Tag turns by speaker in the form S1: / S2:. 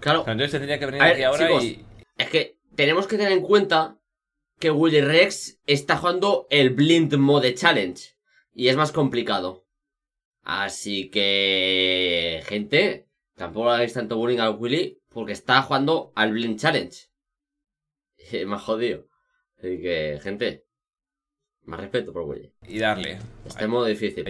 S1: Claro. Es que tenemos que tener en cuenta que Willy Rex está jugando el Blind Mode Challenge. Y es más complicado. Así que. Gente, tampoco hagáis tanto bullying al Willy porque está jugando al Blind Challenge. Me ha jodido. Así que, gente, más respeto por Willy. Y darle. Este modo difícil.